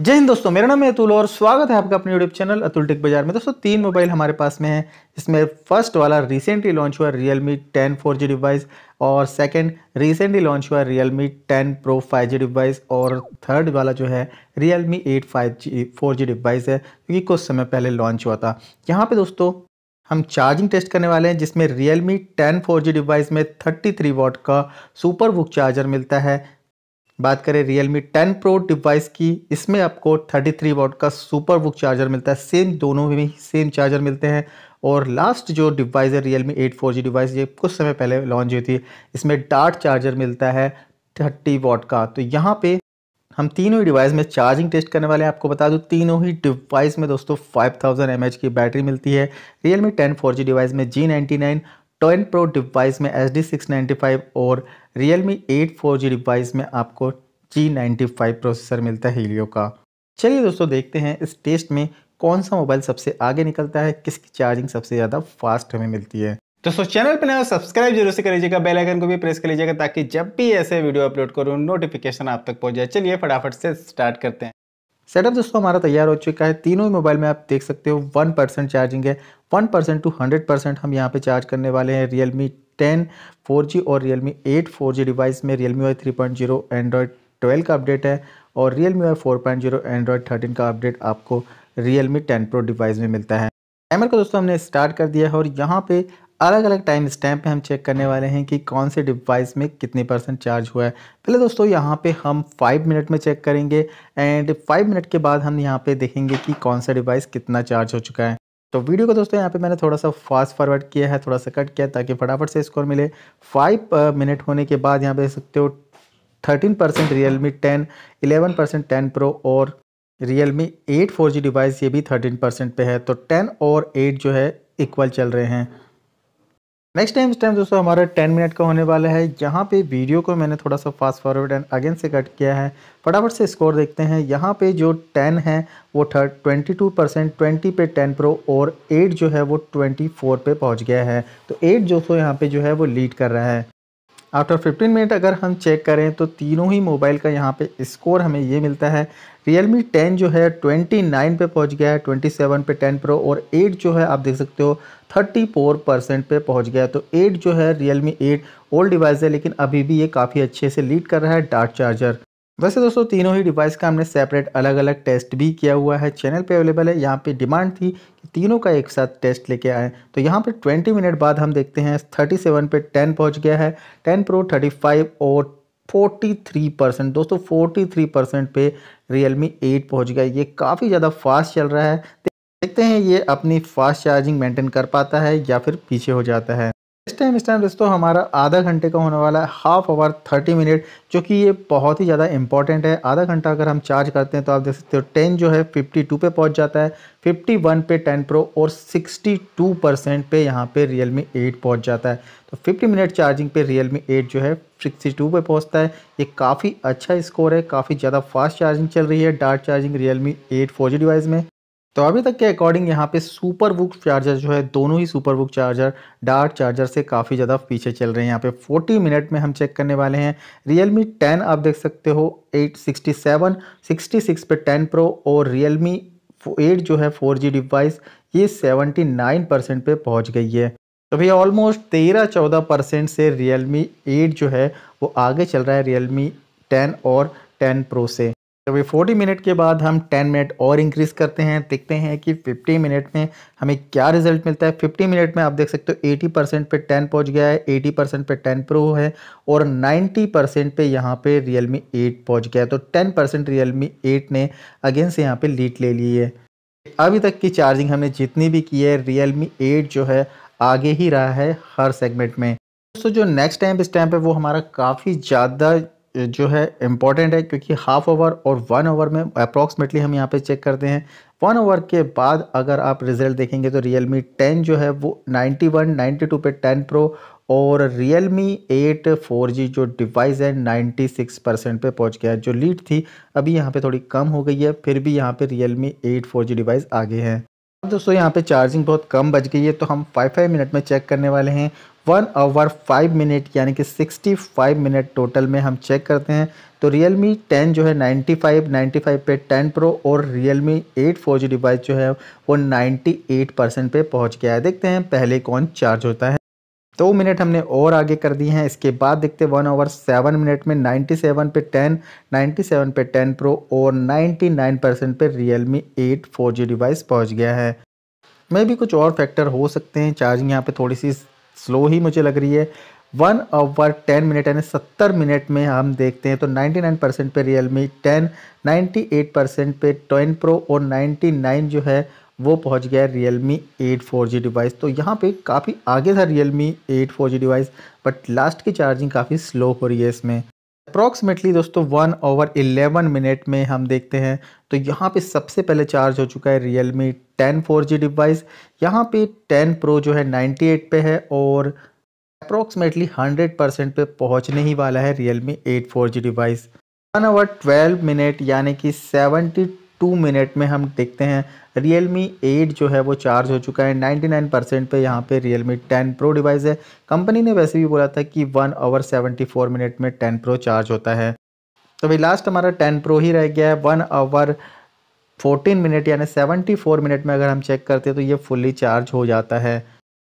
जय हिंद दोस्तों मेरा नाम है अतुल और स्वागत है आपका अपने यूट्यूब चैनल अतुल टेक बाजार में दोस्तों तीन मोबाइल हमारे पास में है इसमें फर्स्ट वाला रिसेंटली लॉन्च हुआ Realme ten four G device और सेकंड रिसेंटली लॉन्च हुआ Realme ten pro five G device और थर्ड वाला जो है Realme eight five G four G device है क्योंकि कुछ समय पहले लॉन्च हुआ था यहाँ पर दोस्तों हम चार्जिंग टेस्ट करने वाले हैं जिसमें Realme ten four G device में थर्टी थ्री का सुपर बुक चार्जर मिलता है बात करें Realme ten pro device की इसमें आपको 33 थ्री वॉट का सुपर बुक चार्जर मिलता है सेम दोनों में सेम चार्जर मिलते हैं और लास्ट जो डिवाइस है Realme eight four G device ये कुछ समय पहले लॉन्च हुई थी इसमें डार्ट चार्जर मिलता है थर्टी वॉट का तो यहाँ पे हम तीनों ही डिवाइस में चार्जिंग टेस्ट करने वाले हैं आपको बता दूँ तीनों ही डिवाइस में दोस्तों फाइव थाउजेंड की बैटरी मिलती है Realme ten four G device में G ninety nine ten pro device में H D six ninety five और Realme eight four G device में आपको जी नाइन्टी फाइव प्रोसेसर मिलता है हीलियो का चलिए दोस्तों देखते हैं इस टेस्ट में कौन सा मोबाइल सबसे आगे निकलता है किसकी चार्जिंग सबसे ज़्यादा फास्ट हमें मिलती है दोस्तों चैनल पर सब्सक्राइब जरूर से कर लीजिएगा बेल आइकन को भी प्रेस कर लीजिएगा ताकि जब भी ऐसे वीडियो अपलोड करूँ नोटिफिकेशन आप तक पहुँच जाए चलिए फटाफट से स्टार्ट करते हैं सेटअप दोस्तों हमारा तैयार हो चुका है तीनों ही मोबाइल में आप देख सकते हो वन परसेंट चार्जिंग है one percent to hundred percent हम यहाँ पे चार्ज करने वाले हैं रियलमी टेन फोर जी और Realme eight four G device में Realme UI three point zero Android twelve का अपडेट है और Realme UI four point zero Android thirteen का अपडेट आपको रियलमी टेन प्रो डिवाइस में मिलता है कैमरा को दोस्तों हमने स्टार्ट कर दिया है और यहाँ पे अलग अलग टाइम स्टैम्प पे हम चेक करने वाले हैं कि कौन से डिवाइस में कितने परसेंट चार्ज हुआ है पहले दोस्तों यहाँ पे हम फाइव मिनट में चेक करेंगे एंड फाइव मिनट के बाद हम यहाँ पे देखेंगे कि कौन सा डिवाइस कितना चार्ज हो चुका है तो वीडियो को दोस्तों यहाँ पे मैंने थोड़ा सा फास्ट फॉरवर्ड किया है थोड़ा सा कट किया ताकि फटाफट से स्कोर मिले फाइव मिनट होने के बाद यहाँ पे देख सकते हो thirteen percent Realme ten eleven percent ten pro और Realme eight four G device ये भी थर्टीन परसेंट पे है तो टेन और एट जो है इक्वल चल रहे हैं नेक्स्ट टाइम इस टाइम दोस्तों हमारा टेन मिनट का होने वाला है यहाँ पे वीडियो को मैंने थोड़ा सा फास्ट फॉरवर्ड एंड अगेन से कट किया है फटाफट से स्कोर देखते हैं यहाँ पे जो टेन है वो third twenty two percent twenty पे टेन प्रो और एट जो है वो ट्वेंटी फोर पे पहुँच गया है तो एट जो सो यहाँ पे जो है वो लीड कर रहा है आफ्टर 15 मिनट अगर हम चेक करें तो तीनों ही मोबाइल का यहाँ पे स्कोर हमें ये मिलता है रियलमी 10 जो है 29 पे पहुँच गया है 27 पे 10 प्रो और 8 जो है आप देख सकते हो 34 परसेंट पे पहुँच गया है तो 8 जो है रियलमी 8 ओल्ड डिवाइस है लेकिन अभी भी ये काफ़ी अच्छे से लीड कर रहा है डार्ट चार्जर वैसे दोस्तों तीनों ही डिवाइस का हमने सेपरेट अलग अलग टेस्ट भी किया हुआ है चैनल पे अवेलेबल है यहाँ पे डिमांड थी तीनों का एक साथ टेस्ट लेके आए तो यहाँ पर 20 मिनट बाद हम देखते हैं 37 पे 10 पहुँच गया है 10 प्रो 35 और 43 परसेंट दोस्तों 43 परसेंट पे रियलमी 8 पहुँच गया ये काफ़ी ज़्यादा फास्ट चल रहा है देखते हैं ये अपनी फास्ट चार्जिंग मेंटेन कर पाता है या फिर पीछे हो जाता है इस टाइम इस टाइम दोस्तों हमारा आधा घंटे का होने वाला है हाफ आवर थर्टी मिनट जो कि ये बहुत ही ज़्यादा इंपॉर्टेंट है आधा घंटा अगर हम चार्ज करते हैं तो आप देख सकते हो टेन जो है फिफ्टी टू पर पहुँच जाता है फिफ्टी वन पे टेन प्रो और सिक्सटी टू परसेंट पे यहाँ पे रियल मी एट पहुँच जाता है तो फिफ्टी मिनट चार्जिंग पे रियल मी एट जो है सिक्सटी टू पर पहुँचता है ये काफ़ी अच्छा स्कोर है काफ़ी ज़्यादा फास्ट चार्जिंग चल रही है dart charging Realme eight four G device में तो अभी तक के अकॉर्डिंग यहाँ पे सुपर बुक चार्जर जो है दोनों ही सुपर बुक चार्जर डार्ट चार्जर से काफ़ी ज़्यादा पीछे चल रहे हैं यहाँ पे 40 मिनट में हम चेक करने वाले हैं मी 10 आप देख सकते हो 867, 66 पे 10 प्रो और मी 8 जो है 4G डिवाइस ये 79 परसेंट पर पहुँच गई है तो भैया ऑलमोस्ट तेरह चौदह परसेंट से रियलमी एट जो है वो आगे चल रहा है मी टेन और टेन प्रो से तो ये 40 मिनट के बाद हम 10 मिनट और इंक्रीज़ करते हैं देखते हैं कि 50 मिनट में हमें क्या रिजल्ट मिलता है 50 मिनट में आप देख सकते हो 80 परसेंट पर टेन पहुंच गया है 80 परसेंट पर टेन प्रो है और 90 परसेंट पर यहाँ पर रियल मी एट पहुँच गया है तो 10 परसेंट रियल मी एट ने अगेन से यहाँ पर लीड ले ली है अभी तक की चार्जिंग हमने जितनी भी की है रियल मी एट जो है आगे ही रहा है हर सेगमेंट में दोस्तों जो नेक्स्ट टाइम स्टैम्प है वो हमारा काफ़ी ज़्यादा जो है इम्पॉर्टेंट है क्योंकि हाफ ओवर और वन ओवर में अप्रॉक्सीमेटली हम यहाँ पे चेक करते हैं वन ओवर के बाद अगर आप रिजल्ट देखेंगे तो रियल मी टेन जो है वो नाइन्टी वन नाइन्टी टू पे टेन प्रो और Realme eight four G जो डिवाइस है नाइन्टी सिक्स परसेंट पर पहुँच गया है जो लीड थी अभी यहाँ पर थोड़ी कम हो गई है फिर भी यहाँ पर Realme eight four G device आगे है दोस्तों यहाँ पे चार्जिंग बहुत कम बच गई है तो हम 5-5 मिनट में चेक करने वाले हैं वन आवर फाइव मिनट यानी कि सिक्सटी फाइव मिनट टोटल में हम चेक करते हैं तो रियल मी टेन जो है नाइन्टी फाइव नाइन्टी फाइव पे टेन प्रो और Realme eight four G device जो है वो नाइन्टी एट परसेंट पर पहुँच गया है देखते हैं पहले कौन चार्ज होता है दो तो मिनट हमने और आगे कर दिए हैं इसके बाद देखते वन आवर सेवन मिनट में 97 पे 10 97 पे 10 प्रो और 99 परसेंट पर Realme eight four device पहुँच गया है मे भी कुछ और फैक्टर हो सकते हैं चार्जिंग यहाँ पे थोड़ी सी स्लो ही मुझे लग रही है वन ओवर टेन मिनट यानी सत्तर मिनट में हम देखते हैं तो नाइन्टी नाइन परसेंट पर Realme ten ninety eight percent पे टेन प्रो और नाइन्टी नाइन जो है वो पहुंच गया है Realme eight four G device तो यहाँ पे काफ़ी आगे था Realme eight four G device but last की चार्जिंग काफ़ी स्लो हो रही है इसमें अप्रॉक्सीमेटली दोस्तों वन ओवर इलेवन मिनट में हम देखते हैं तो यहाँ पे सबसे पहले चार्ज हो चुका है Realme ten four G device यहाँ पे टेन प्रो जो है नाइन्टी एट पे है और अप्रॉक्सीमेटली हंड्रेड परसेंट पे पहुँचने ही वाला है Realme eight four G device one hour twelve minute यानी कि सेवेंटी टू मिनट में हम देखते हैं रियल मी एट जो है वो चार्ज हो चुका है नाइन्टी नाइन परसेंट पर यहाँ पर Realme ten pro device है कंपनी ने वैसे भी बोला था कि one hour seventy four minute में टेन प्रो चार्ज होता है तो भाई लास्ट हमारा टेन प्रो ही रह गया है वन आवर फोर्टीन मिनट यानी सेवेंटी फोर मिनट में अगर हम चेक करते हैं तो ये फुल्ली चार्ज हो जाता है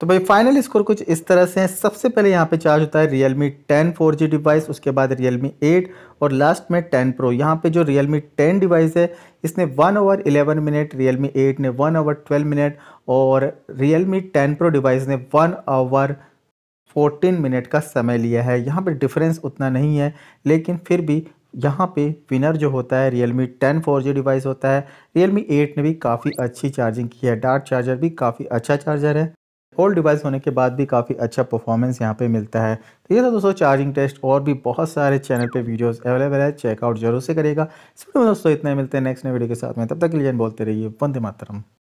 तो भाई फाइनल स्कोर कुछ इस तरह से है सबसे पहले यहाँ पे चार्ज होता है Realme 10 फोर डिवाइस उसके बाद Realme 8 और लास्ट में 10 Pro यहाँ पे जो Realme 10 डिवाइस है इसने 1 ओवर 11 मिनट Realme 8 ने 1 ओवर 12 मिनट और Realme 10 Pro डिवाइस ने 1 ओवर 14 मिनट का समय लिया है यहाँ पे डिफरेंस उतना नहीं है लेकिन फिर भी यहाँ पे विनर जो होता है Realme 10 फोर डिवाइस होता है Realme 8 ने भी काफ़ी अच्छी चार्जिंग की है डार्ट चार्जर भी काफ़ी अच्छा चार्जर है ओल्ड डिवाइस होने के बाद भी काफ़ी अच्छा परफॉर्मेंस यहाँ पे मिलता है तो ये था दोस्तों चार्जिंग टेस्ट और भी बहुत सारे चैनल पे वीडियोस अवेलेबल है चेकआउट जरूर से करेगा इस दोस्तों इतना ही मिलते हैं नेक्स्ट नए वीडियो के साथ में तब तक के लिए बोलते रहिए वंदे मातरम